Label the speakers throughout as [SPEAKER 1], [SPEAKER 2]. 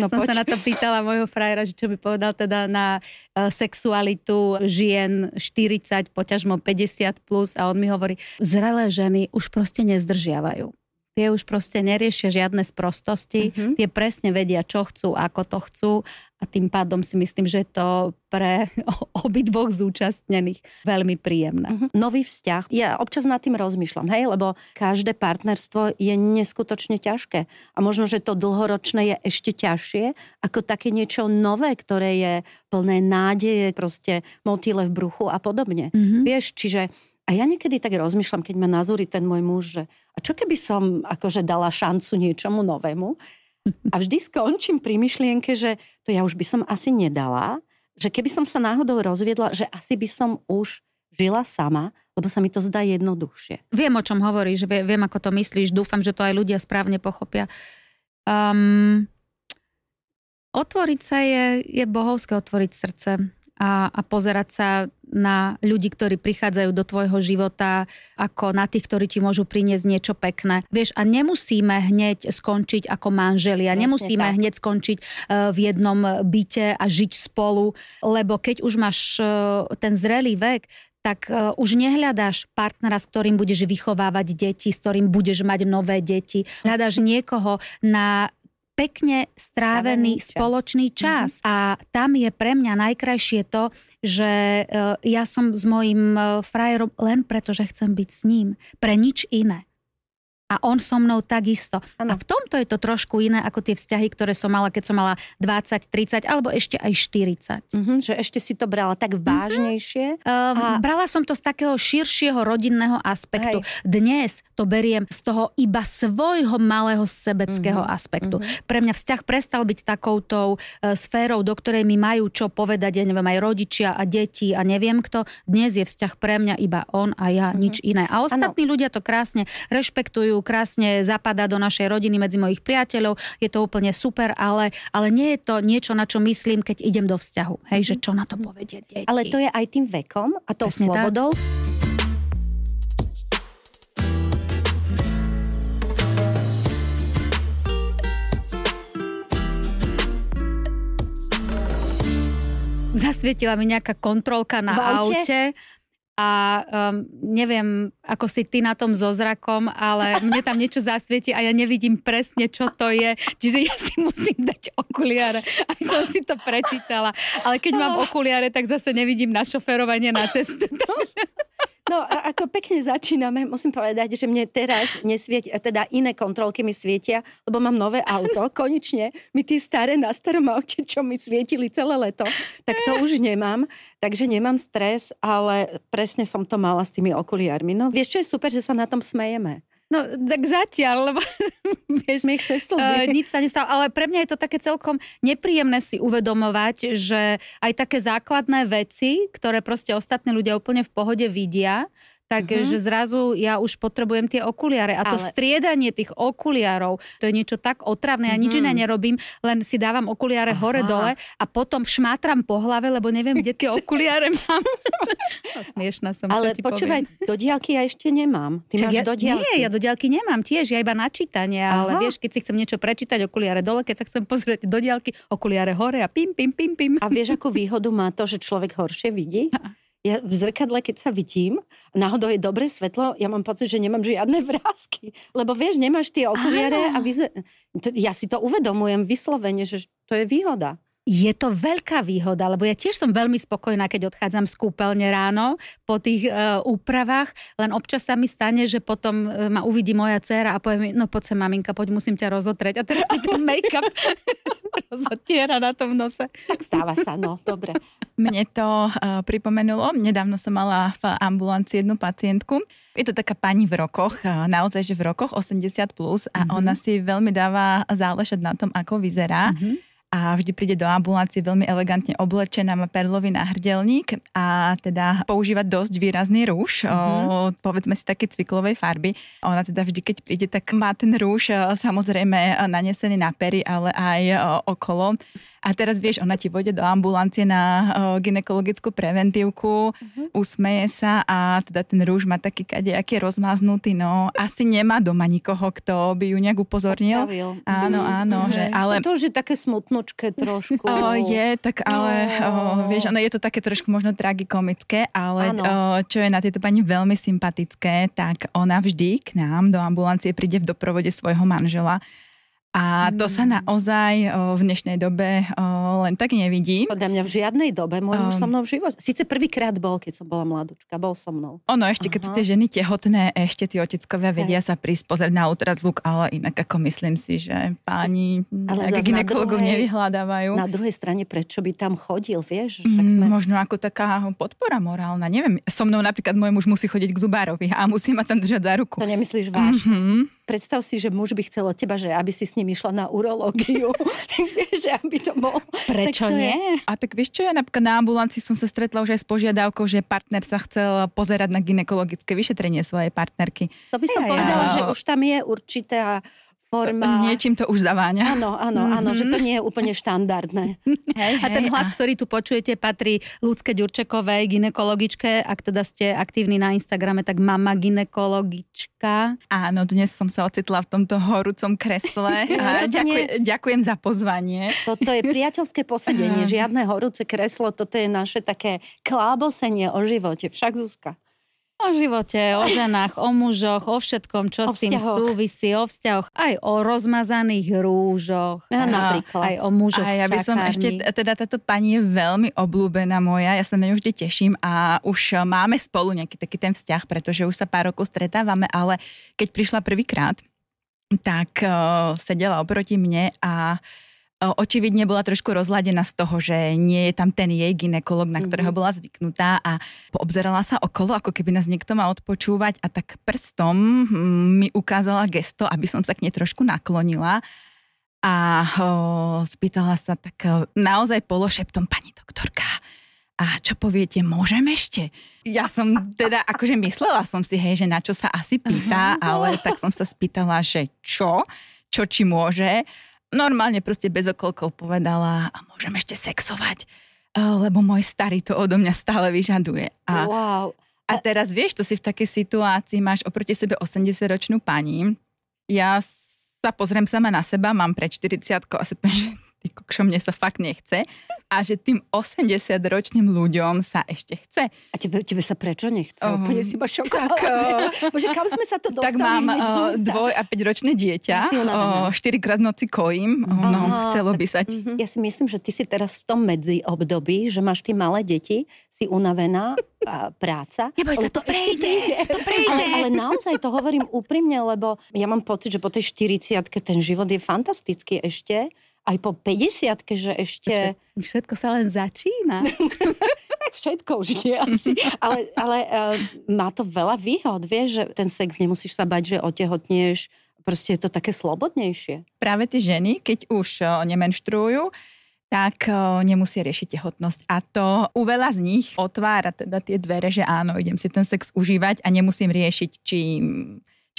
[SPEAKER 1] No, som poč. sa na to pýtala môjho frajera, že čo by povedal teda na e, sexualitu žien 40, poťažmo 50 plus a on mi hovorí, zrelé ženy už proste nezdržiavajú tie už proste neriešia žiadne sprostosti, mm-hmm. tie presne vedia, čo chcú, ako to chcú a tým pádom si myslím, že je to pre obidvoch zúčastnených veľmi príjemné. Uh-huh. Nový vzťah. Ja občas nad tým rozmýšľam,
[SPEAKER 2] hej, lebo každé partnerstvo je neskutočne ťažké. A možno, že to dlhoročné je ešte ťažšie ako také niečo nové, ktoré je plné nádeje, proste motýle v bruchu a podobne. Uh-huh. Vieš, čiže a ja niekedy tak rozmýšľam, keď ma nazúri ten môj muž, že a čo keby som akože dala šancu niečomu novému? A vždy skončím pri myšlienke, že to ja už by som asi nedala, že keby som sa náhodou
[SPEAKER 1] rozviedla, že asi by som už žila sama, lebo sa mi to zdá jednoduchšie. Viem, o čom hovoríš, viem, ako to myslíš, dúfam, že to aj ľudia správne pochopia. Um, otvoriť sa je, je bohovské otvoriť srdce a, a pozerať sa na ľudí, ktorí prichádzajú do tvojho života, ako na tých, ktorí ti môžu priniesť niečo pekné. Vieš, a nemusíme hneď skončiť ako manželia, nemusíme tak. hneď skončiť e, v jednom byte a žiť spolu, lebo keď už máš e, ten zrelý vek, tak e, už nehľadáš partnera, s ktorým budeš vychovávať deti, s ktorým budeš mať nové deti. Hľadáš niekoho na pekne strávený Strávený spoločný čas. čas. Mm-hmm. A tam je pre mňa najkrajšie to, že e, ja som s mojim e, frajerom len preto, že chcem byť s ním. Pre nič iné a on so mnou takisto. Ano. A v tomto je to trošku iné ako tie vzťahy, ktoré som mala, keď som mala 20, 30 alebo ešte aj 40. Uh-huh, mhm, že ešte si to brala tak mhm. vážnejšie? Uh-huh. a... Brala som to z takého širšieho rodinného aspektu. Hej. Dnes to beriem z toho iba svojho malého sebeckého uh-huh. aspektu. Uh-huh. Pre mňa vzťah prestal byť takoutou uh, sférou, do ktorej mi majú čo povedať, ja neviem, aj rodičia a deti a neviem kto. Dnes je vzťah pre mňa iba on a ja, uh-huh. nič iné. A ostatní ano. ľudia to krásne rešpektujú, krásne, zapadá do našej rodiny, medzi mojich priateľov, je to úplne super, ale, ale nie je to niečo, na čo myslím, keď idem do vzťahu. Hej, že čo na to povedia deti.
[SPEAKER 2] Ale to je aj tým vekom a tou Presne slobodou. Tak.
[SPEAKER 1] zasvietila mi nejaká kontrolka na v aute. aute a um, neviem, ako si ty na tom so zrakom, ale mne tam niečo zasvieti a ja nevidím presne, čo to je. Čiže ja si musím dať okuliare, aby som si to prečítala. Ale keď mám okuliare, tak zase nevidím na šoferovanie na cestu. Takže...
[SPEAKER 2] No a ako pekne začíname, musím povedať, že mne teraz nesvietia, teda iné kontrolky mi svietia, lebo mám nové auto. Konečne mi tie staré na starom aute, čo mi svietili celé leto, tak to už nemám. Takže nemám stres, ale presne som to mala s tými okuliarmi. No vieš, čo je super, že sa na tom
[SPEAKER 1] smejeme. No tak zatiaľ, lebo vieš, Mi chce slzy. Uh, nič sa nestalo, ale pre mňa je to také celkom nepríjemné si uvedomovať, že aj také základné veci, ktoré proste ostatní ľudia úplne v pohode vidia, tak mm-hmm. že zrazu ja už potrebujem tie okuliare. A to striedanie tých okuliarov, to je niečo tak otravné, ja nič mm-hmm. iné mhm. nerobím, len si dávam okuliare Aha. hore-dole a potom šmátram po hlave, lebo neviem, kde tie okuliare mám. no, smiešná som, Ale čo ti počúvaj, poviem. do diálky ja ešte nemám. Ty Čak máš ja, do diálky? Nie, ja do diálky nemám tiež, ja iba načítanie, ale vieš, keď si chcem niečo prečítať, okuliare dole, keď sa chcem pozrieť do diálky, okuliare hore a pim, pim, pim, pim. A vieš, akú výhodu má to, že človek horšie
[SPEAKER 2] vidí? ja v zrkadle, keď sa vidím, náhodou je dobré svetlo, ja mám pocit, že nemám žiadne vrázky. Lebo vieš, nemáš tie okuliare a vyze... Ja si to uvedomujem
[SPEAKER 1] vyslovene, že to je výhoda je to veľká výhoda, lebo ja tiež som veľmi spokojná, keď odchádzam z kúpeľne ráno po tých e, úpravách, len občas sa mi stane, že potom e, ma uvidí moja dcéra a povie mi, no poď sa maminka, poď musím ťa rozotrieť a teraz mi ten make-up rozotiera
[SPEAKER 3] na tom nose.
[SPEAKER 1] Tak stáva sa, no, dobre.
[SPEAKER 3] Mne to e, pripomenulo, nedávno som mala v ambulancii jednu pacientku, je to taká pani v rokoch, e, naozaj, že v rokoch 80+, plus, a mm-hmm. ona si veľmi dáva záležať na tom, ako vyzerá. Mm-hmm a vždy príde do ambulancie veľmi elegantne oblečená, má perlový náhrdelník a teda používa dosť výrazný rúž, mm-hmm. o, mhm. povedzme si také cviklovej farby. Ona teda vždy, keď príde, tak má ten rúž e, samozrejme e, nanesený na pery, ale aj e, okolo a teraz vieš, ona ti vôjde do ambulancie na uh, ginekologickú preventívku, uh-huh. usmeje sa a teda ten rúž má taký kadejaký rozmaznutý, no asi nemá doma nikoho, kto by ju nejak upozornil. Opravil. Áno, mhm. áno. Uh-huh. Že, ale... No to už je také smutnočké trošku. Uh, je, tak no. ale no. uh, vieš, ono je to také trošku možno tragikomické, ale uh, čo je na tejto pani veľmi sympatické, tak ona vždy k nám do ambulancie príde v doprovode svojho manžela a to sa mm. naozaj o, v dnešnej dobe o, len tak nevidí. Podľa mňa v žiadnej dobe môj muž ehm. so mnou v živote.
[SPEAKER 2] Sice prvýkrát bol, keď som bola mladúčka, bol so mnou.
[SPEAKER 3] Ono, ešte Aha. keď sú tie ženy tehotné, ešte tí oteckovia vedia Aj. sa prísť pozrieť na ultrazvuk, ale inak ako myslím si, že páni ginekologov nevyhľadávajú. Na druhej strane, prečo by tam chodil, vieš? Mm, sme... možno ako taká podpora morálna, neviem. So mnou napríklad môj muž musí chodiť k zubárovi a musí ma tam držať za ruku. To nemyslíš vážne? Mm-hmm
[SPEAKER 2] predstav si, že muž by chcel od teba, že aby si s ním išla na urológiu, že aby to bol. Prečo tak to nie?
[SPEAKER 3] Je... A tak vieš čo, ja napríklad na ambulancii som sa stretla už aj s požiadavkou, že partner sa chcel pozerať na ginekologické vyšetrenie svojej partnerky.
[SPEAKER 2] To by som Ej, povedala, aj. že už tam je určitá forma. Niečím to už zaváňa. Áno, áno, mm-hmm. áno, že to mhm. nie je úplne
[SPEAKER 1] štandardné. hej, a ten hlas, a... ktorý tu počujete, patrí Ľudské Ďurčekovej, ginekologičke. Ak teda ste aktívni na Instagrame, tak mama ginekologička.
[SPEAKER 3] Áno, dnes som sa ocitla v tomto horúcom kresle. a no, ďakujem, nie... ďakujem za pozvanie.
[SPEAKER 2] Toto je priateľské posedenie, žiadne horúce kreslo, toto je naše také klábosenie o živote. Však Zuzka.
[SPEAKER 1] O živote, o ženách, o mužoch, o všetkom, čo o s tým vzťahoch. súvisí, o vzťahoch, aj o rozmazaných rúžoch. No, napríklad. Aj
[SPEAKER 3] o mužoch A ja by som ešte, teda táto pani je veľmi oblúbená moja, ja sa na ňu vždy teším a už e, máme spolu nejaký taký ten vzťah, pretože už sa pár rokov stretávame, ale keď prišla prvýkrát, tak uh, sedela oproti mne a uh, očividne bola trošku rozladená z toho, že nie je tam ten jej ginekolog, na ktorého mhm. bola zvyknutá a obzerala sa okolo, ako keby nás niekto mal odpočúvať a tak prstom hm, mi ukázala gesto, aby som sa k nej trošku naklonila a spýtala sa tak naozaj pološeptom, pani doktorka, a čo poviete, môžem ešte? Ja som teda, akože myslela som si, hej, že na čo sa asi pýta, ale tak som sa spýtala, že čo, čo či môže normálne proste bez okolkov povedala, a môžem ešte sexovať, lebo môj starý to odo mňa stále vyžaduje. A, wow. a teraz vieš, to si v takej situácii, máš oproti sebe 80-ročnú pani, ja sa pozriem sama na seba, mám pre 40 a si že ty kokšo, mne sa fakt nechce a že tým 80-ročným ľuďom sa ešte chce. A tebe, tebe sa prečo nechce? Um, Úplne si ma šokovala. Ehm, Bože, kam sme sa to dostali? Ehm, tak mám uh, dvoj- a 5-ročné dieťa, uh, 4 krát noci kojím, uh-huh. no, chcelo by sa uh-huh. Ja si myslím, že ty si
[SPEAKER 2] teraz v tom medzi období, že máš ty malé deti, si unavená a práca. Neboj sa, to,
[SPEAKER 1] prejde, ešte ide. To prejde. Ale, ale naozaj
[SPEAKER 2] to hovorím úprimne, lebo ja mám pocit, že po tej 40 ten život je fantastický ešte
[SPEAKER 1] aj po 50 že ešte... Počkej, všetko sa len začína.
[SPEAKER 2] všetko už nie asi, ale, ale uh, má to veľa výhod, vieš, že ten sex nemusíš sa bať, že otehotnieš, proste je to také slobodnejšie.
[SPEAKER 3] Práve tie ženy, keď už uh, nemenštrujú, tak uh, nemusia riešiť tehotnosť. A to u veľa z nich otvára teda tie dvere, že áno, idem si ten sex užívať a nemusím riešiť, či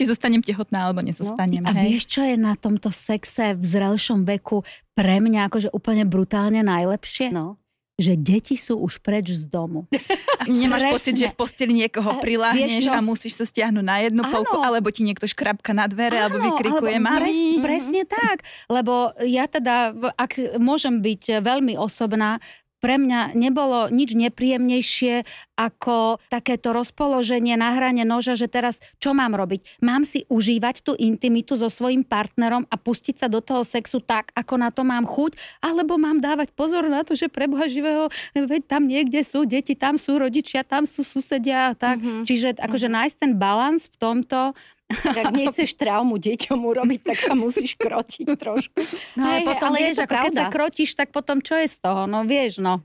[SPEAKER 3] či zostanem tehotná alebo nezostanem. No, a hej.
[SPEAKER 1] vieš, čo je na tomto sexe v zrelšom veku pre mňa akože úplne brutálne najlepšie? No. Že deti sú už preč z domu.
[SPEAKER 3] nemáš Presne. pocit, že v posteli niekoho priláhneš no. a musíš sa stiahnuť na jednu ano. polku, alebo ti niekto škrabka na dvere, ano, alebo vykrikuje alebo mami. Presne,
[SPEAKER 1] presne tak, lebo ja teda, ak môžem byť veľmi osobná, pre mňa nebolo nič nepríjemnejšie ako takéto rozpoloženie na hrane noža, že teraz čo mám robiť? Mám si užívať tú intimitu so svojim partnerom a pustiť sa do toho sexu tak, ako na to mám chuť, alebo mám dávať pozor na to, že preboha živého, veď tam niekde sú deti, tam sú rodičia, tam sú susedia, tak. Mm-hmm. Čiže akože mm-hmm. nájsť ten balans v tomto ak nechceš traumu deťom urobiť, tak sa musíš krotiť trošku. No ale potom ale vieš, ako pravda. keď sa krotiš, tak potom čo je z toho? No vieš, no.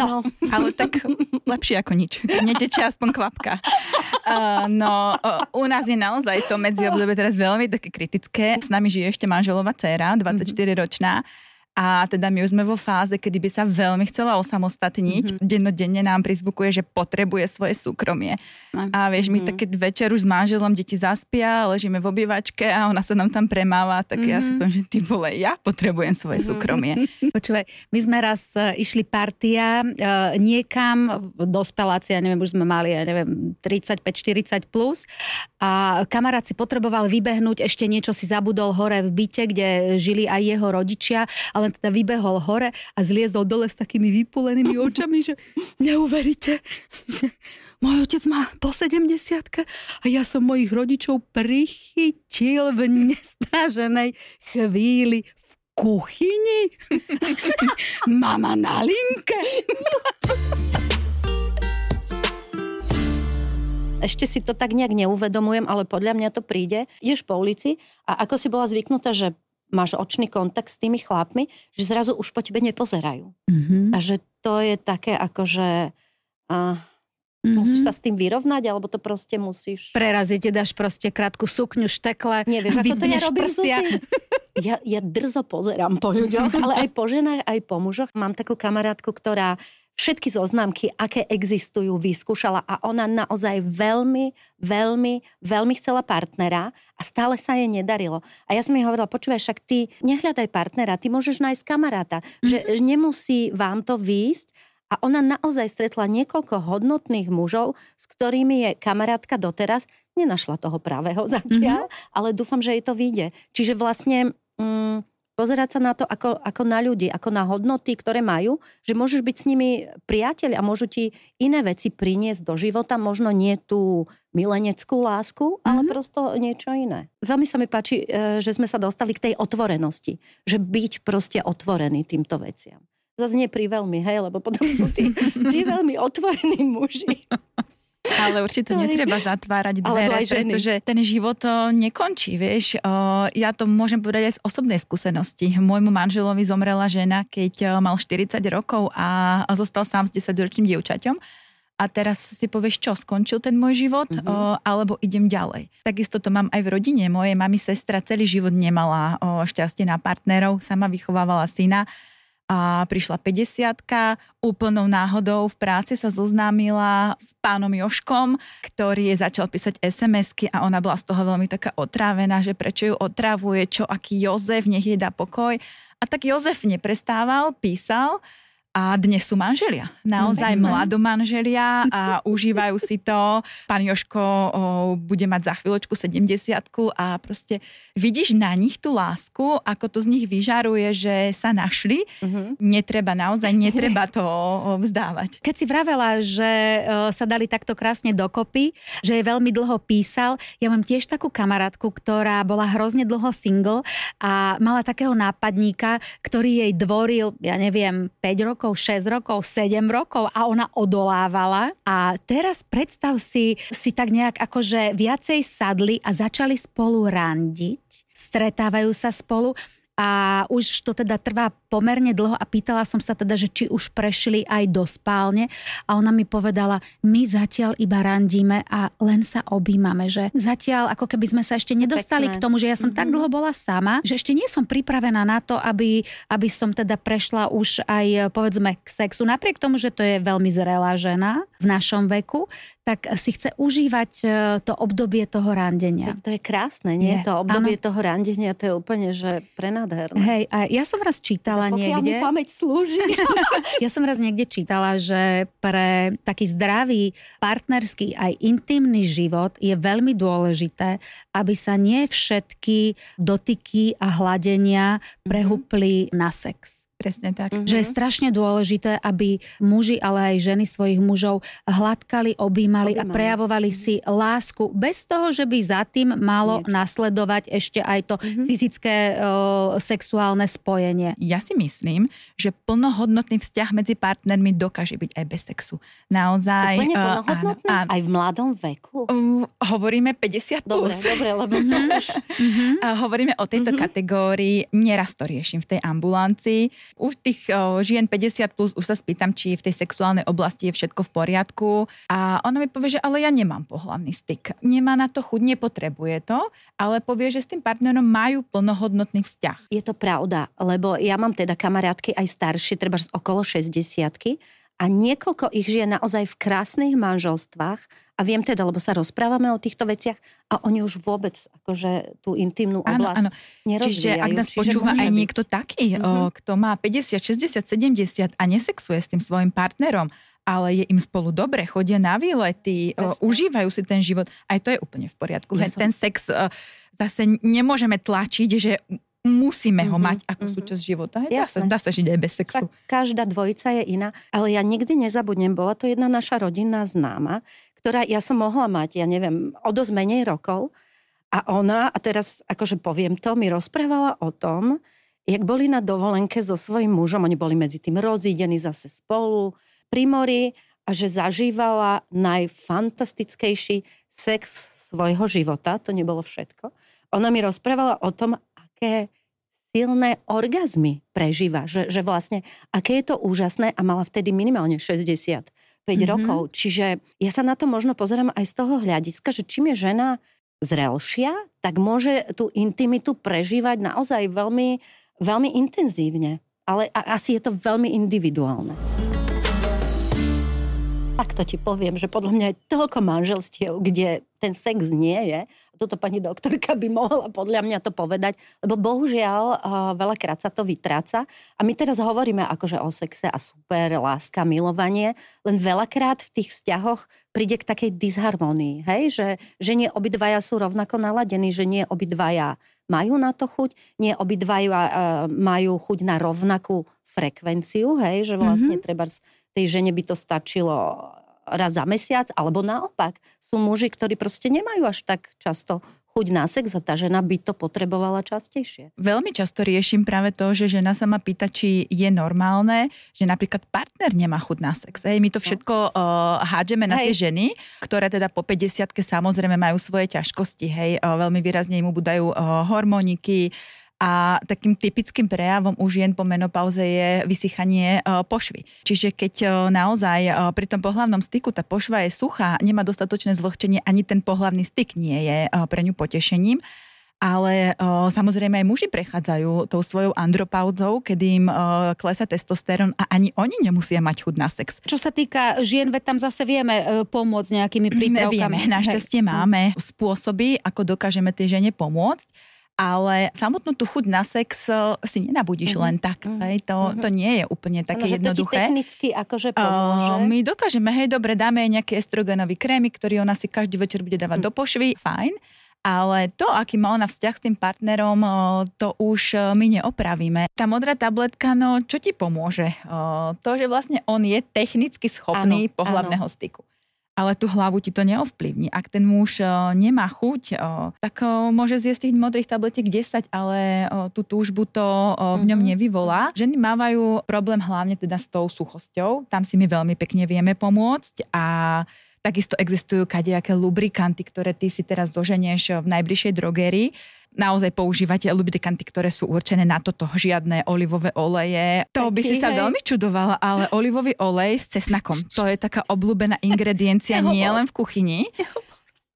[SPEAKER 1] No, no. ale tak
[SPEAKER 3] lepšie ako nič. Netečie aspoň kvapka. Uh, no, uh, u nás je naozaj to medziobdobie teraz veľmi také kritické. S nami žije ešte manželová dcéra, 24-ročná. A teda my už sme vo fáze, kedy by sa veľmi chcela osamostatniť. Mm-hmm. Dennodenne nám prizvukuje, že potrebuje svoje súkromie. Mm-hmm. A vieš, my mm-hmm. keď večer už s manželom deti zaspia, ležíme v obývačke a ona sa nám tam premáva, tak mm-hmm. ja si mhm. poviem, že ty vole, ja potrebujem svoje mm-hmm. súkromie. Počúvaj, my sme
[SPEAKER 1] raz e, išli partia e, niekam, dospelácia, ja neviem, už sme mali, ja neviem, 35-40 plus a kamarát si potreboval vybehnúť, ešte niečo si zabudol hore v byte, kde žili aj jeho rodičia, ale len teda vybehol hore a zliezol dole s takými vypulenými očami, že neuveríte, že môj otec má po 70 a ja som mojich rodičov prichytil v nestraženej chvíli v kuchyni. Mama na linke.
[SPEAKER 2] Ešte si to tak nejak neuvedomujem, ale podľa mňa to príde. Ješ po ulici a ako si bola zvyknutá, že máš očný kontakt s tými chlapmi, že zrazu už po tebe nepozerajú. Mm-hmm. A že to je také ako, že uh, mm-hmm. musíš sa s tým vyrovnať, alebo to proste musíš... Preraziť, dáš proste krátku sukňu, štekle, Nevieš, ako to ja robím, prsia. Ja, ja drzo pozerám po ľuďoch, ale aj po ženách, aj po mužoch. Mám takú kamarátku, ktorá všetky zoznamky, aké existujú, vyskúšala a ona naozaj veľmi, veľmi, veľmi chcela partnera a stále sa jej nedarilo. A ja som jej hovorila, počúvaj, však ty nehľadaj partnera, ty môžeš nájsť kamaráta, mm-hmm. že mhm. nemusí vám to výjsť, a ona naozaj stretla niekoľko hodnotných mužov, s ktorými je kamarátka doteraz. Nenašla toho pravého zatiaľ, mm-hmm. ale dúfam, že jej to vyjde. Čiže vlastne... Mm, Pozerať sa na to ako, ako na ľudí, ako na hodnoty, ktoré majú, že môžeš byť s nimi priateľ a môžu ti iné veci priniesť do života, možno nie tú mileneckú lásku, ale mm-hmm. prosto niečo iné. Veľmi sa mi páči, e, že sme sa dostali k tej otvorenosti, že byť proste otvorený týmto veciam. Zase nie pri veľmi, hej, lebo potom sú tí pri veľmi otvorení
[SPEAKER 3] muži. Ale určite netreba zatvárať dvere, pretože ten život to eh, nekončí, vieš. Eh, ja to môžem povedať aj z osobnej skúsenosti. Môjmu manželovi zomrela žena, keď eh, mal 40 rokov a zostal sám s 10-ročným dievčaťom a teraz si povieš, čo, skončil ten môj život, mm-hmm. alebo idem ďalej. Takisto to mám aj v rodine. Moje mami sestra celý život nemala šťastie na partnerov, sama vychovávala syna a prišla 50 úplnou náhodou v práci sa zoznámila s pánom Joškom, ktorý je začal písať sms a ona bola z toho veľmi taká otrávená, že prečo ju otravuje, čo aký Jozef, nech jej dá pokoj. A tak Jozef neprestával, písal a dnes sú manželia. Naozaj no, hm, mladom hm. a užívajú si to. Pán Joško o, bude mať za chvíľočku 70 a proste vidíš na nich tú lásku, ako to z nich vyžaruje, že sa našli. Mhm. Netreba naozaj, netreba to vzdávať. Keď si vravela, že
[SPEAKER 1] e, sa dali takto krásne dokopy, že je veľmi dlho písal, ja mám tiež takú kamarátku, ktorá bola hrozne dlho single a mala takého nápadníka, ktorý jej dvoril, ja neviem, 5 rokov rokov, 6 rokov, 7 rokov a ona odolávala. A teraz predstav si, si tak nejak akože viacej sadli a začali spolu randiť, stretávajú sa spolu a už to teda trvá pomerne dlho a pýtala som sa teda, že či už prešli aj do spálne a ona mi povedala, my zatiaľ iba randíme a len sa objímame, že zatiaľ ako keby sme sa ešte no, nedostali k tomu, že ja som mm-hmm. tak mhm. dlho bola sama, že ešte nie som pripravená na to, aby, aby som teda prešla už aj povedzme k sexu. Napriek tomu, že to je veľmi zrelá žena v našom veku, tak si chce užívať e, to obdobie toho randenia. To je krásne, nie? Je. To obdobie ano. toho randenia, to je úplne, že prenádherné. Hej, a ja som raz čítala, čítala Pokiaľ niekde... Pokiaľ pamäť slúži. ja som raz niekde čítala, že pre taký zdravý partnerský aj intimný život je veľmi dôležité, aby sa nie všetky dotyky a hladenia mhm. prehúpli mm-hmm. na sex. Presne tak. Mm-hmm. Že je strašne dôležité, aby muži, ale aj ženy svojich mužov hladkali, objímali, a prejavovali mm-hmm. si lásku bez toho, že by za tým malo Niečo. nasledovať ešte aj to mm-hmm. fyzické o, e, sexuálne spojenie. Ja
[SPEAKER 3] si myslím, že plnohodnotný vzťah medzi partnermi dokáže byť aj bez sexu. Naozaj. Úplne plnohodnotný? E, áno, áno. Aj v mladom veku? Uh, hovoríme 50 dobre, plus. Dobre, lebo to už... uh, hovoríme o tejto mm-hmm. kategórii. Neraz to riešim v tej ambulancii už tých o, žien 50 plus už sa spýtam, či v tej sexuálnej oblasti je všetko v poriadku a ona mi povie, že ale ja nemám pohľavný styk. Nemá na to chuť, nepotrebuje to, ale povie, že s tým partnerom majú plnohodnotný vzťah. Je to pravda, lebo ja mám
[SPEAKER 2] teda kamarátky aj staršie, treba okolo 60 a niekoľko ich žije naozaj v krásnych manželstvách a viem teda, lebo sa rozprávame o týchto veciach a oni už vôbec
[SPEAKER 3] akože tú intimnú oblasť áno, áno. Čiže ak nás počúva aj byť. niekto taký, mm-hmm. Eh, o, kto má 50, 60, 70 a nesexuje s tým svojim partnerom, ale je im spolu dobre, chodia na výlety, O, eh, užívajú si ten život, aj to je úplne v poriadku. Ja som... Ten sex o, eh, zase nemôžeme tlačiť, že musíme ho mm-hmm, mať ako mm-hmm. súčasť života. Dá sa, dá sa žiť aj bez sexu. Tak
[SPEAKER 2] každá dvojica je iná, ale ja nikdy nezabudnem, bola to jedna naša rodinná známa, ktorá ja som mohla mať, ja neviem, o dosť menej rokov. A ona, a teraz akože poviem to, mi rozprávala o tom, jak boli na dovolenke so svojím mužom, oni boli medzi tým rozídení zase spolu, pri mori a že zažívala najfantastickejší sex svojho života, to nebolo všetko. Ona mi rozprávala o tom, aké silné orgazmy prežíva, že, že vlastne aké je to úžasné a mala vtedy minimálne 60 mm-hmm. rokov. Čiže ja sa na to možno pozerám aj z toho hľadiska, že čím je žena zrelšia, tak môže tú intimitu prežívať naozaj veľmi, veľmi intenzívne. Ale asi je to veľmi individuálne. Tak to ti poviem, že podľa mňa je toľko manželstiev, kde ten sex nie je toto pani doktorka by mohla podľa mňa to povedať, lebo bohužiaľ eh, veľakrát sa to vytráca a my teraz hovoríme akože o sexe a super, láska, milovanie, len veľakrát v tých vzťahoch príde k takej disharmonii, hej, že, že nie obidvaja sú rovnako naladení, že nie obidvaja majú na to chuť, nie obidvaja eh, majú chuť na rovnakú frekvenciu, hej, že vlastne mm-hmm. treba tej žene by to stačilo raz za mesiac, alebo naopak. Sú muži, ktorí proste nemajú až tak často chuť
[SPEAKER 3] na sex a tá žena by to potrebovala častejšie. Veľmi často riešim práve to, že žena sa ma pýta, či je normálne, že napríklad partner nemá chuť na sex. Ej, my to no. všetko no. uh, hádžeme na hej. tie ženy, ktoré teda po 50 samozrejme majú svoje ťažkosti. Hej, uh, veľmi výrazne im budajú uh, eh, hormóniky, a takým typickým prejavom u žien po menopauze je vysychanie e, pošvy. Čiže keď e, naozaj e, pri tom pohlavnom styku tá pošva je suchá, nemá dostatočné zlohčenie, ani ten pohlavný styk nie je pre ňu potešením. Ale o, samozrejme aj muži prechádzajú tou svojou andropauzou, kedy im o, klesa testosterón a ani oni nemusia mať chud na sex. Čo sa týka žien, veď tam zase vieme e, pomôcť nejakými prípravkami. Vieme, našťastie Hej. máme hm. spôsoby, ako dokážeme tej žene pomôcť ale samotnú tú chuť na sex e, si nenabudíš mm-hmm. len tak. Mm-hmm. Hej, to, mm-hmm. to nie je úplne také ano, jednoduché. To technicky akože e, pomôže. Uh, my dokážeme, hej, dobre, dáme jej nejaký estrogenový krémik, ktorý ona si každý večer bude dávať mm. do pošvy, fajn. Ale to, aký má ona vzťah s tým partnerom, e, to už my neopravíme. Tá modrá tabletka, no čo ti pomôže? To, že vlastne on je technicky schopný pohľadného styku ale tú hlavu ti to neovplyvní. Ak ten muž e, nemá chuť, e, tak e, môže zjesť tých modrých tabletiek 10, ale tú túžbu to v ňom mhm. nevyvolá. Ženy mávajú problém hlavne teda s tou suchosťou, tam si my veľmi pekne vieme pomôcť a takisto existujú kadejaké lubrikanty, ktoré ty si teraz zoženieš v najbližšej drogerii, naozaj používate lubrikanty, ktoré sú určené na toto, žiadne olivové oleje. To by si sa veľmi čudovala, ale olivový olej s cesnakom, to je taká obľúbená ingrediencia nielen v kuchyni.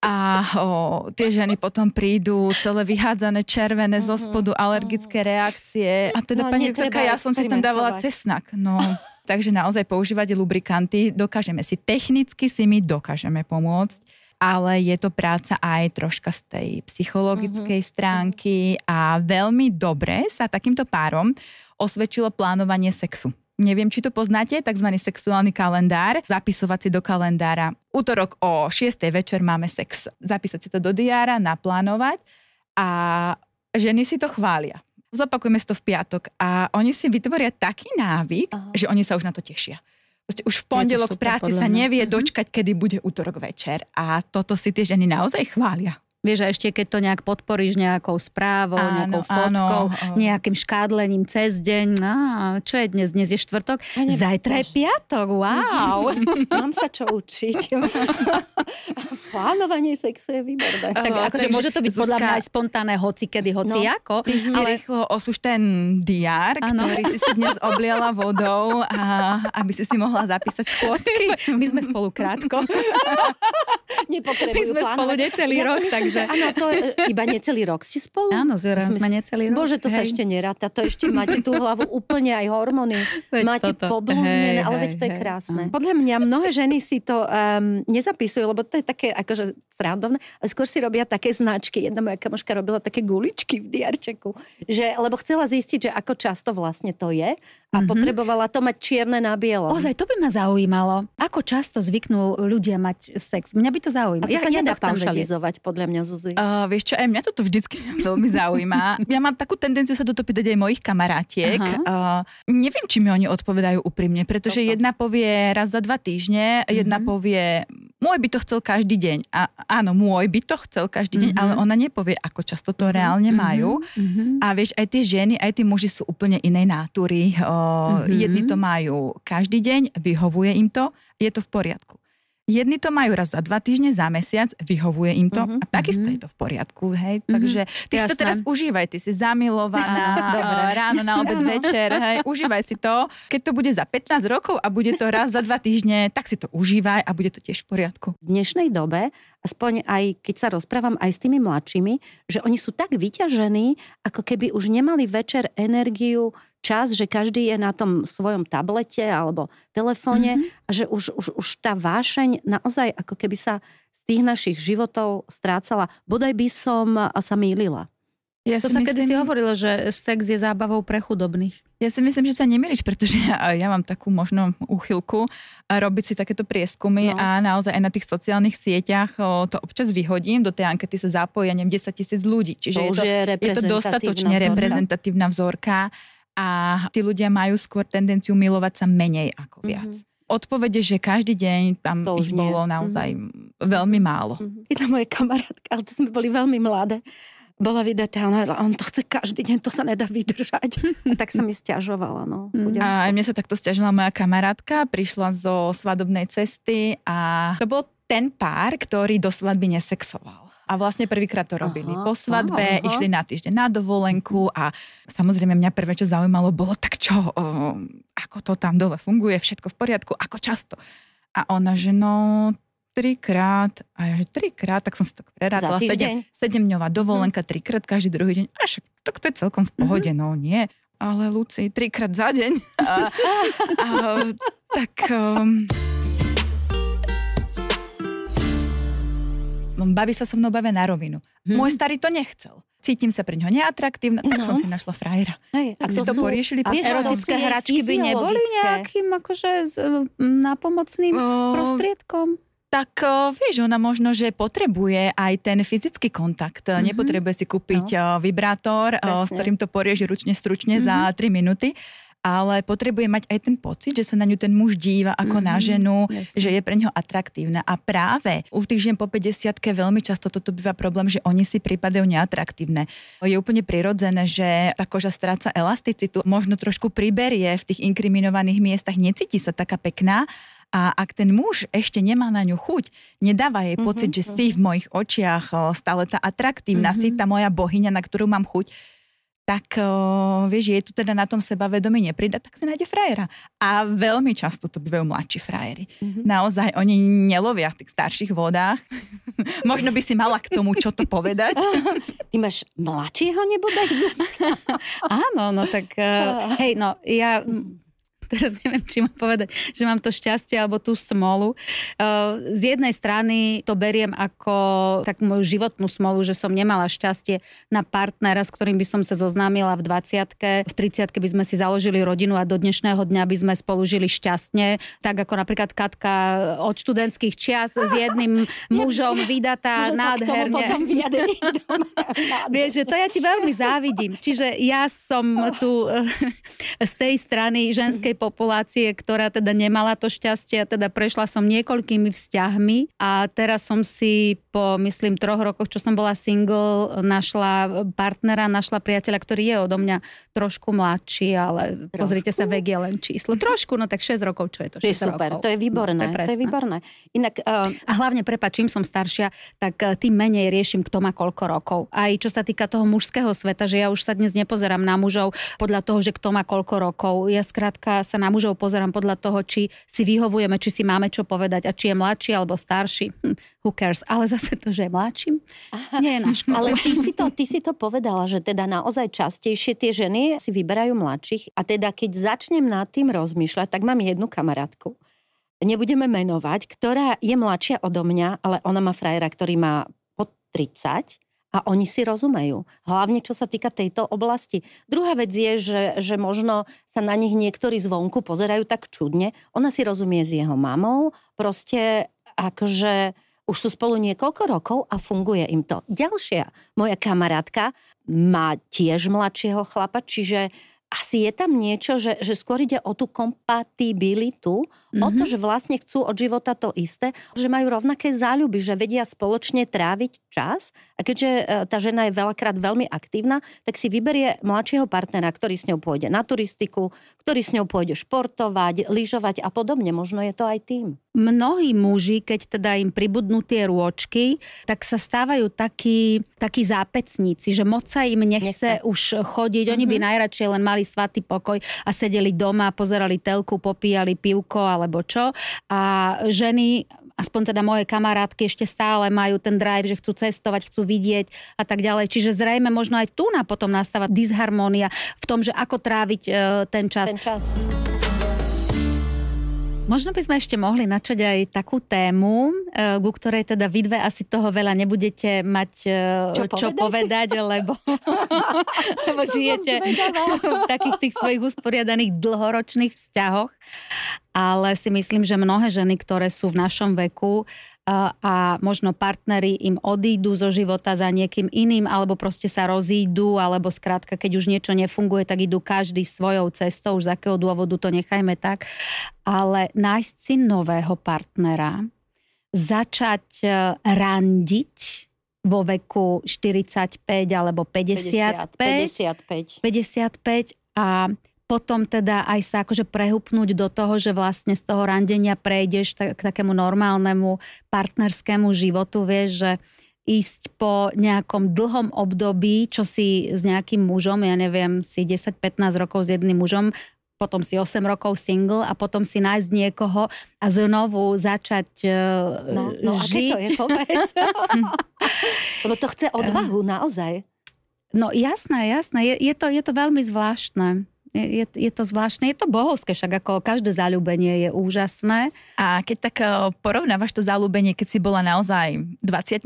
[SPEAKER 3] A o, tie ženy potom prídu celé vyhádzané, červené zo mhm. spodu, alergické reakcie. A teda, no, pani doktorka, ja som si tam dávala cesnak. No. Takže naozaj používať lubrikanty dokážeme si technicky, si my dokážeme pomôcť ale je to práca aj troška z tej psychologickej mm-hmm. stránky a veľmi dobre sa takýmto párom osvedčilo plánovanie sexu. Neviem, či to poznáte, tzv. sexuálny kalendár, zapisovať si do kalendára. Útorok o 6. večer máme sex. Zapísať si to do diára, naplánovať a ženy si to chvália. Zopakujeme si to v piatok a oni si vytvoria taký návyk, Aha. že oni sa už na to tešia proste už v pondelok v práci sa nevie mhm. dočkať, kedy bude útorok večer. A toto si tie ženy naozaj chvália. Vieš, a ešte keď to nejak
[SPEAKER 1] podporíš nejakou správou, áno, nejakou fotkou, áno. nejakým škádlením cez deň. No, čo je dnes? Dnes je štvrtok? Ja Zajtra je piatok, wow. Mám sa čo učiť.
[SPEAKER 3] Plánovanie sexu je výborné. Tak uh, akože môže to byť Zuzka, podľa mňa aj spontánne hoci kedy, hoci no, ako. Ty si ale... rýchlo osúš ten diár, áno. ktorý si si dnes obliala vodou, a, aby si si mohla zapísať spôcky. My sme spolu krátko. My sme spolu necelý ja rok, takže Takže áno, to je
[SPEAKER 1] e, iba
[SPEAKER 2] necelý rok. Ste spolu? Áno, z sme, sme necelý rok. Bože, to hej. sa ešte neráta. To ešte máte tú hlavu úplne aj hormóny. Veď máte toto. poblúznené, hej, ale veď hej, to je krásne. Hej. Podľa mňa mnohé ženy si to um, nezapisujú, lebo to je také akože srandovné. Skôr si robia také značky. Jedna moja kamoška robila také guličky v diarčeku, že, lebo chcela zistiť, že ako často vlastne to je a mm-hmm. potrebovala to mať čierne na bielo. Ozaj,
[SPEAKER 1] to by ma zaujímalo. Ako často zvyknú ľudia mať sex? Mňa by to zaujímalo. A to ja, sa ja nedá paušalizovať,
[SPEAKER 3] podľa mňa mňa, Zuzi? Uh, vieš čo, aj mňa toto vždycky veľmi zaujíma. ja mám takú tendenciu sa do toho pýtať aj mojich kamarátiek. Uh, neviem, či mi oni odpovedajú úprimne, pretože toto. jedna povie raz za dva týždne, mm-hmm. jedna povie môj by to chcel každý deň. A áno, môj by to chcel každý deň, mm-hmm. ale mhm. ona nepovie, ako často to mm-hmm. reálne mhm. majú. Mm-hmm. A vieš, aj tie ženy, aj tie muži sú úplne inej nátury. O, mm-hmm. Jedni to majú každý deň, vyhovuje im to, je to v poriadku. Jedni to majú raz za dva týždne, za mesiac, vyhovuje im to mm-hmm. a takisto mm-hmm. je to v poriadku, hej. Mm-hmm. Takže ty Jasné. si to teraz užívaj, ty si zamilovaná Dobre. Eh, ráno, na obed, večer, hej, užívaj si to. Keď to bude za 15 rokov a bude to raz za dva týždne, tak si to užívaj a bude to tiež v poriadku. V
[SPEAKER 2] dnešnej dobe, aspoň aj keď sa rozprávam aj s tými mladšími, že oni sú tak vyťažení, ako keby už nemali večer energiu čas, že každý je na tom svojom tablete alebo telefóne mm-hmm. a že už, už, už tá vášeň naozaj ako keby sa z tých našich životov strácala. Bodaj by som sa mýlila.
[SPEAKER 1] Ja
[SPEAKER 3] to sa myslím, kedy si hovorilo, že sex je zábavou pre chudobných. Ja si myslím, že sa nemýliš, pretože ja, ja mám takú možno úchylku robiť si takéto prieskumy no. a naozaj aj na tých sociálnych sieťach o, to občas vyhodím. Do tej ankety sa zapoja neviem 10 tisíc ľudí. Čiže to je, to, je, je to dostatočne vzorka. reprezentatívna vzorka a tí ľudia majú skôr tendenciu milovať sa menej ako mhm. viac. Mm-hmm odpovede, že každý deň tam to ich bolo nie. naozaj mm. veľmi málo. Mhm.
[SPEAKER 2] Jedna moja kamarátka, ale to sme boli veľmi mladé, bola vydatá, ona hovorila, on to chce každý deň, to sa nedá vydržať. A tak sa mi stiažovala. No.
[SPEAKER 3] Mm. A mne sa takto stiažila moja kamarátka, prišla zo svadobnej cesty a to bol ten pár, ktorý do svadby nesexoval a vlastne prvýkrát to robili. Aha, po svadbe aha, išli na týždeň na dovolenku a samozrejme mňa prvé, čo zaujímalo, bolo tak čo, o, ako to tam dole funguje, všetko v poriadku, ako často. A ona, že no, trikrát, a ja, že trikrát, tak som si to prerátala, sedem, sedemňová dovolenka, hm. trikrát každý druhý deň, Až, tak to, to je celkom v mhm. pohode, mm-hmm. no nie. Ale Luci, trikrát za deň. a, a, tak... Um, baví sa so mnou bavia na rovinu. Hmm. Môj starý to nechcel. Cítim sa pre ňoho neatraktívna, tak no. som si našla frajera. Hej, tak si to, to poriešili. A erotické hračky by neboli nejakým akože s, napomocným
[SPEAKER 1] o... prostriedkom?
[SPEAKER 3] tak vieš, ona možno, že potrebuje aj ten fyzický kontakt. Mm-hmm. Nepotrebuje si kúpiť no. vibrátor, Presne. s ktorým to porieži ručne, stručne mm-hmm. za 3 mhm. minúty ale potrebuje mať aj ten pocit, že sa na ňu ten muž díva ako mm-hmm, na mhm, ženu, jasne. že je pre ňoho atraktívna. A práve u tých žien po 50 veľmi často toto býva problém, že oni si prípadajú neatraktívne. Je úplne prirodzené, že tá koža stráca elasticitu, možno trošku priberie v tých inkriminovaných miestach, necíti sa taká pekná a ak ten muž ešte nemá na ňu chuť, nedáva jej pocit, mm-hmm. že no. si v mojich očiach eh, stále tá atraktívna, mm-hmm. si mhm. tá moja bohyňa, na ktorú mám chuť, tak o, vieš, je tu teda na tom sebavedomí neprida, tak si nájde frajera. A veľmi často to bývajú mladší frajery. Mm-hmm. Naozaj, oni nelovia v tých starších vodách. Možno by si mala k tomu čo to povedať. Ty máš mladšieho nebodaj, Áno, no tak,
[SPEAKER 1] uh, hej, no ja mm teraz neviem, či mám povedať, že mám to šťastie alebo tú smolu. Eh, z jednej strany to beriem ako takú moju životnú smolu, že som nemala šťastie na partnera, s ktorým by som sa zoznámila v 20 v 30 by sme si založili rodinu a do dnešného dňa by sme spolu žili šťastne, tak ako napríklad Katka od študentských čias s jedným mužom vydatá nádherne. Vieš, že to ja ti veľmi závidím. Čiže ja som oh. tu eh, z tej strany ženskej populácie, ktorá teda nemala to šťastie a teda prešla som niekoľkými vzťahmi a teraz som si po, myslím, troch rokoch, čo som bola single, našla partnera, našla priateľa, ktorý je odo mňa trošku mladší, ale trošku? pozrite sa, vek je len číslo. Trošku, no tak 6 rokov, čo je to? To je super, rokov. to je výborné. To je, to je výborné. Inak, uh... A hlavne, prepač, čím som staršia, tak eh, tým menej riešim, kto má koľko rokov. Aj čo sa týka toho mužského sveta, že ja už sa dnes nepozerám na mužov podľa toho, že kto má koľko rokov. Ja skrátka sa na mužov pozerám podľa toho, či si vyhovujeme, či si máme čo povedať a či je mladší alebo starší. Hm, who cares? Ale zase to, že je mladším, nie je na škodu. Ale ty si,
[SPEAKER 2] to, ty si to povedala, že teda naozaj častejšie tie ženy si vyberajú mladších. A teda keď začnem nad tým rozmýšľať, tak mám jednu kamarátku, nebudeme menovať, ktorá je mladšia odo mňa, ale ona má frajera, ktorý má pod 30 a oni si rozumejú. Hlavne čo sa týka tejto oblasti. Druhá vec je, že, že možno sa na nich niektorí zvonku pozerajú tak čudne. Ona si rozumie s jeho mamou, proste akože už sú spolu niekoľko rokov a funguje im to. Ďalšia moja kamarátka má tiež mladšieho chlapa, čiže asi je tam niečo, že, že skôr ide o tú kompatibilitu, mm-hmm. o to, mhm. že vlastne chcú od života to isté, že majú rovnaké záľuby, že vedia spoločne tráviť čas a keďže e, tá žena je veľakrát veľmi aktívna, tak si vyberie mladšieho partnera, ktorý s ňou pôjde na turistiku,
[SPEAKER 1] ktorý s ňou pôjde športovať, lyžovať a podobne. Možno je to aj tým mnohí muži, keď teda im pribudnú tie rôčky, tak sa stávajú takí, takí zápecníci, že moc sa im nechce, nechce. už chodiť. Oni mm-hmm. by mhm. najradšej len mali svatý pokoj a sedeli doma, pozerali telku, popíjali pivko alebo čo. A ženy aspoň teda moje kamarátky ešte stále majú ten drive, že chcú cestovať, chcú vidieť a tak ďalej. Čiže zrejme možno aj tu na potom nastáva disharmónia v tom, že ako tráviť e, ten čas. Ten čas. Možno by sme ešte mohli načať aj takú tému, e, ku ktorej teda vy dve asi toho veľa nebudete mať e, čo, čo povedať? lebo, lebo žijete v takých tých svojich usporiadaných dlhoročných vzťahoch. Ale si myslím, že mnohé ženy, ktoré sú v našom veku, a možno partnery im odídu zo života za niekým iným, alebo proste sa rozídu, alebo skrátka, keď už niečo nefunguje, tak idú každý svojou cestou, už z akého dôvodu to nechajme tak. Ale nájsť si nového partnera, začať e, randiť, vo veku 45 alebo 55. 50, 55. 55 a potom teda aj sa akože prehupnúť do toho, že vlastne z toho randenia prejdeš tak, k takému normálnemu partnerskému životu, vieš, že ísť po nejakom dlhom období, čo si s nejakým mužom, ja neviem, si 10-15 rokov s jedným mužom, potom si 8 rokov single a potom si nájsť niekoho a znovu začať uh, no, no, žiť. No, to je, Lebo to chce odvahu, naozaj. No jasné, jasné. Je, je, to, je to veľmi zvláštne je, je to zvláštne,
[SPEAKER 3] je to bohovské, však ako každé záľubenie je úžasné. A keď tak eh, porovnávaš to záľubenie, keď si bola naozaj 20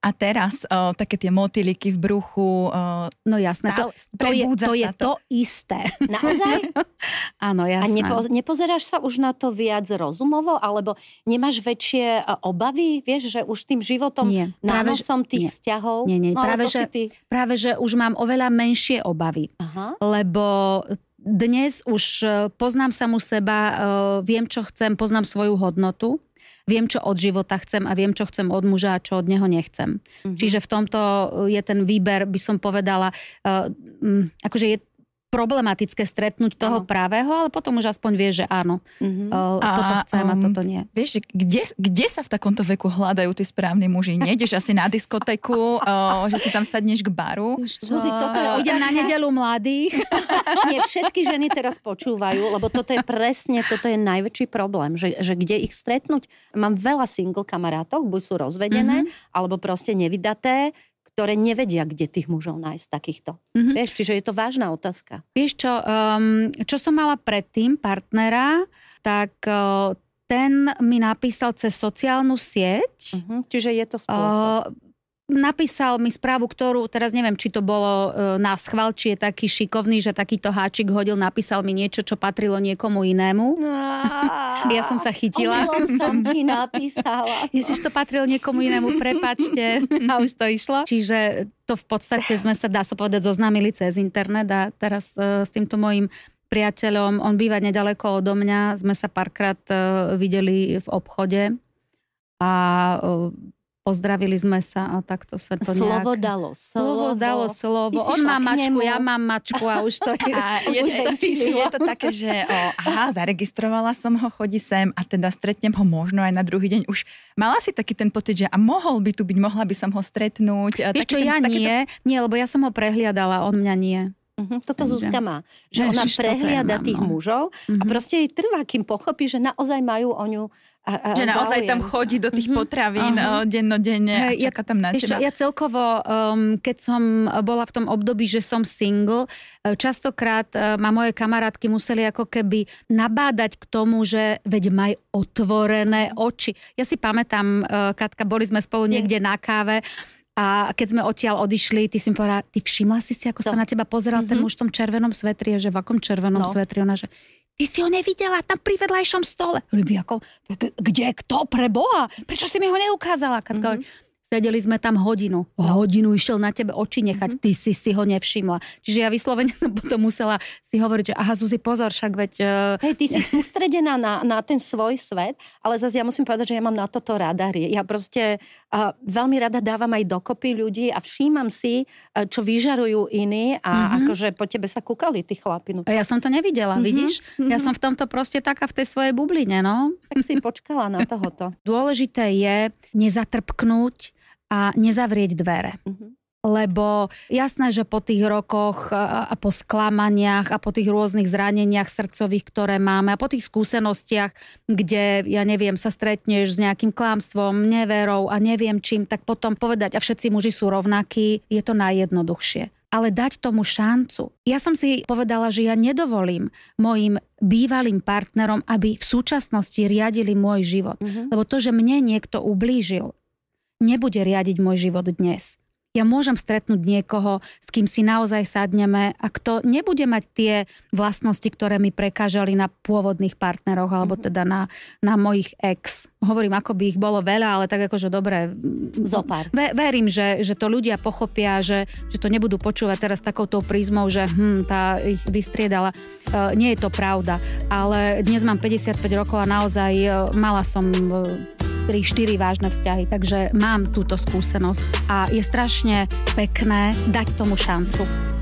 [SPEAKER 3] a teraz o, také tie motyliky v bruchu. O, no jasné, to, to, je, to je to isté. Naozaj?
[SPEAKER 1] Áno,
[SPEAKER 2] jasné. A nepo, nepozeráš sa už na to viac rozumovo, alebo nemáš väčšie
[SPEAKER 1] e, obavy, vieš, že už tým životom, nie, práve, nánosom tých nie, vzťahov? Nie, nie, no, práve, že, ty... práve, že už mám oveľa menšie obavy. Aha. Lebo dnes už e, poznám samu seba, e, viem, čo chcem, poznám svoju hodnotu viem, čo od života chcem a viem, čo chcem od muža a čo od neho nechcem. Mm-hmm. Čiže v tomto e, je ten výber, by som povedala, e, akože je problematické stretnúť toho ano. pravého,
[SPEAKER 3] ale potom už aspoň vie, že áno, mm-hmm. uh, toto a, chcem a um, toto nie. Vieš, kde, kde sa v takomto veku hľadajú tí správni muži? Nejdeš asi na diskotéku, uh, že si tam sadneš k baru? Zuzi, toto je Idem na nedelu
[SPEAKER 1] mladých.
[SPEAKER 3] nie, všetky ženy teraz
[SPEAKER 2] počúvajú, lebo toto je presne, toto je najväčší problém, že, že kde ich stretnúť. Mám veľa single kamarátov, buď sú rozvedené, mm-hmm. alebo proste nevydaté, ktoré nevedia, kde tých mužov nájsť takýchto.
[SPEAKER 1] Mm-hmm. Vieš, čiže je to vážna otázka. Vieš čo, um, čo som mala predtým partnera, tak uh, ten mi napísal cez sociálnu sieť. Mm-hmm. čiže je to uh, spôsob. Uh, napísal mi správu, ktorú teraz neviem, či to bolo e, na schval, či je taký šikovný, že takýto háčik hodil, napísal mi niečo, čo patrilo niekomu inému. Ah. ja som sa chytila. som ti napísala. Ježiš, to patrilo niekomu inému, prepačte. a už to išlo. Čiže to v podstate sme sa, dá sa povedať, zoznámili cez internet a teraz e, s týmto mojim priateľom, on býva nedaleko odo mňa, sme sa párkrát e, videli v obchode a e, pozdravili sme sa a takto sa to slovo nejak... Dalo, slovo, slovo dalo slovo. On má mačku,
[SPEAKER 3] ja mám mačku a už to, a už je, to išlo. Je to také, že o, aha, zaregistrovala som ho, chodí sem a teda stretnem ho možno aj na druhý deň. Už mala si taký ten pocit, že a mohol by tu byť, mohla by som ho stretnúť. Víš čo, ten, ja nie, to...
[SPEAKER 1] nie, lebo ja som ho prehliadala, on mňa nie. Uh-huh. Toto Takže. Zuzka má, že Ježiš, ona prehliada mám, tých no.
[SPEAKER 2] mužov uh-huh. a mhm. proste jej trvá, kým pochopí, že naozaj majú o ňu a, a že naozaj záujem. tam chodí
[SPEAKER 3] do tých mm-hmm. potravín uh-huh. dennodenne hey, a čaká ja, tam na ešte, teba. Ja celkovo,
[SPEAKER 1] um, keď som bola v tom období, že som single, e, častokrát e, ma moje kamarátky museli ako keby nabádať k tomu, že veď maj otvorené oči. Ja si pamätám, e, Katka, boli sme spolu niekde na káve a keď sme odtiaľ odišli, ty si mi povedala, ty všimla si si, ako to. sa no. na teba pozeral mm-hmm. ten mhm. muž v tom červenom svetri, že v akom červenom no. svetri, ona že ty si ho nevidela tam pri vedľajšom stole. Hovorím, ako, kde, kto, pre Boha? Prečo si mi ho neukázala? Katka mm-hmm. Sedeli sme tam hodinu. Hodinu išiel na tebe oči nechať, mm-hmm. ty si si ho nevšimla. Čiže ja vyslovene som potom musela si hovoriť, že aha, Zuzi, pozor, však veď... Uh... Hej, ty si sústredená na, na ten svoj svet, ale zase ja musím povedať, že ja mám na toto
[SPEAKER 2] rada. Ja proste uh, veľmi rada dávam aj dokopy ľudí a všímam si, uh, čo vyžarujú iní a mm-hmm. akože po tebe sa kúkali tí chlapi. No,
[SPEAKER 1] ja som to nevidela, mm-hmm. vidíš? Mm-hmm. Ja mhm. som v tomto proste taká v tej svojej bubline, no. Tak si počkala na tohoto. Dôležité je nezatrpknúť, a nezavrieť dvere. Mm-hmm. Lebo jasné, že po tých rokoch e, a po sklamaniach a po tých rôznych zraneniach srdcových, ktoré máme a po tých skúsenostiach, kde, ja neviem, sa stretneš s nejakým klámstvom, neverou a neviem čím, tak potom povedať, a všetci muži sú rovnakí, je to najjednoduchšie ale dať tomu šancu. Ja som si povedala, že ja nedovolím mojim bývalým partnerom, aby v súčasnosti riadili môj život. Mm-hmm. Lebo to, že mne niekto ublížil, nebude riadiť môj život dnes. Ja môžem stretnúť niekoho, s kým si naozaj sadneme a kto nebude mať tie vlastnosti, ktoré mi prekážali na pôvodných partneroch alebo mhm. teda na, na mojich ex. Hovorím, ako by ich bolo veľa, ale tak akože dobre. Zopár. Ve, verím, že, že to ľudia pochopia, že, že to nebudú počúvať teraz takouto prízmou, že hm, tá ich vystriedala. E, nie je to pravda, ale dnes mám 55 rokov a naozaj e, mala som... E, 3-4 vážne vzťahy, takže mám túto skúsenosť a je strašne pekné dať tomu šancu.